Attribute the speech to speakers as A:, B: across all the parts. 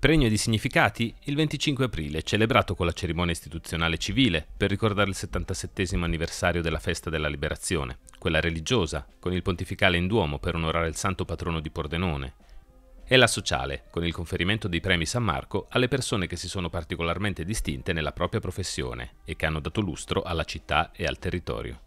A: Pregno di Significati il 25 aprile, è celebrato con la cerimonia istituzionale civile per ricordare il 77 anniversario della festa della liberazione, quella religiosa, con il pontificale in Duomo per onorare il santo patrono di Pordenone, e la sociale, con il conferimento dei premi San Marco alle persone che si sono particolarmente distinte nella propria professione e che hanno dato lustro alla città e al territorio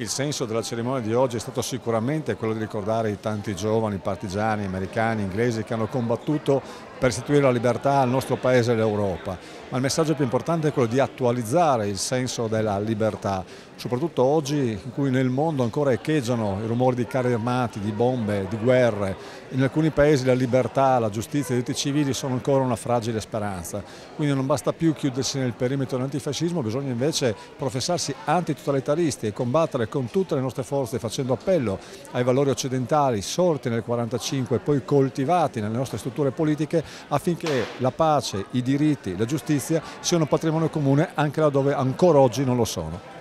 B: il senso della cerimonia di oggi è stato sicuramente quello di ricordare i tanti giovani partigiani americani, inglesi che hanno combattuto per restituire la libertà al nostro paese e all'Europa, ma il messaggio più importante è quello di attualizzare il senso della libertà, soprattutto oggi in cui nel mondo ancora echeggiano i rumori di carri armati, di bombe, di guerre. In alcuni paesi la libertà, la giustizia, i diritti civili sono ancora una fragile speranza. Quindi non basta più chiudersi nel perimetro dell'antifascismo, bisogna invece professarsi antitotalitaristi e combattere con tutte le nostre forze facendo appello ai valori occidentali sorti nel 1945 e poi coltivati nelle nostre strutture politiche affinché la pace, i diritti, la giustizia siano patrimonio comune anche laddove ancora oggi non lo sono.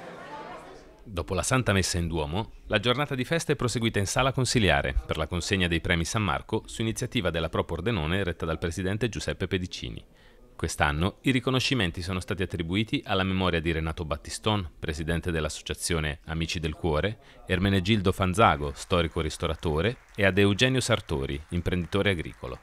A: Dopo la Santa Messa in Duomo, la giornata di festa è proseguita in sala consiliare per la consegna dei premi San Marco su iniziativa della Pro Pordenone retta dal presidente Giuseppe Pedicini. Quest'anno i riconoscimenti sono stati attribuiti alla memoria di Renato Battiston, presidente dell'associazione Amici del Cuore, Ermenegildo Fanzago, storico ristoratore, e ad Eugenio Sartori, imprenditore agricolo.